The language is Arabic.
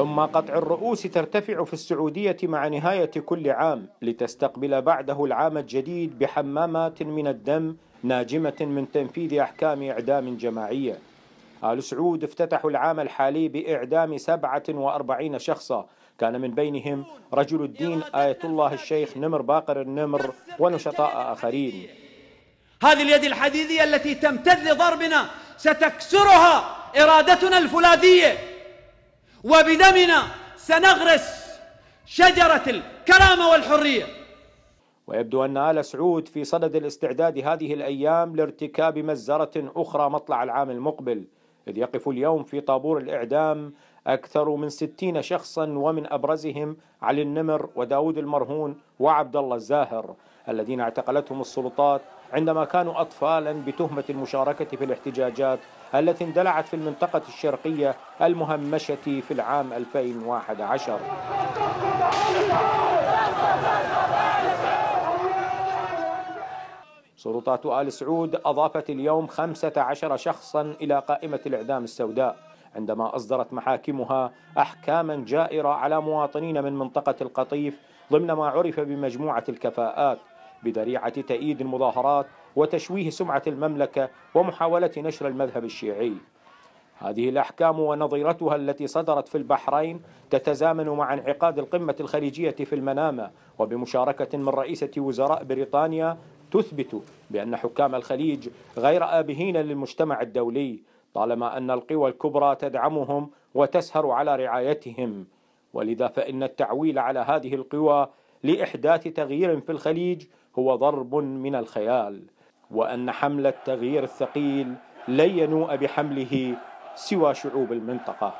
ثم قطع الرؤوس ترتفع في السعودية مع نهاية كل عام لتستقبل بعده العام الجديد بحمامات من الدم ناجمة من تنفيذ أحكام إعدام جماعية آل سعود افتتحوا العام الحالي بإعدام 47 شخصا كان من بينهم رجل الدين آية الله الشيخ نمر باقر النمر ونشطاء آخرين هذه اليد الحديدية التي تمتد لضربنا ستكسرها إرادتنا الفولاذية وبدمنا سنغرس شجرة الكرامة والحرية ويبدو أن آل سعود في صدد الاستعداد هذه الأيام لارتكاب مزرة أخرى مطلع العام المقبل إذ يقف اليوم في طابور الإعدام أكثر من ستين شخصا ومن أبرزهم علي النمر وداود المرهون وعبد الله الزاهر الذين اعتقلتهم السلطات عندما كانوا أطفالا بتهمة المشاركة في الاحتجاجات التي اندلعت في المنطقة الشرقية المهمشة في العام 2011 سلطات آل سعود أضافت اليوم 15 شخصا إلى قائمة الإعدام السوداء عندما أصدرت محاكمها أحكاما جائرة على مواطنين من منطقة القطيف ضمن ما عرف بمجموعة الكفاءات بذريعة تأييد المظاهرات وتشويه سمعة المملكة ومحاولة نشر المذهب الشيعي هذه الأحكام ونظيرتها التي صدرت في البحرين تتزامن مع انعقاد القمة الخليجية في المنامة وبمشاركة من رئيسة وزراء بريطانيا تثبت بأن حكام الخليج غير آبهين للمجتمع الدولي طالما أن القوى الكبرى تدعمهم وتسهر على رعايتهم ولذا فإن التعويل على هذه القوى لإحداث تغيير في الخليج هو ضرب من الخيال وأن حمل التغيير الثقيل لن ينوء بحمله سوى شعوب المنطقة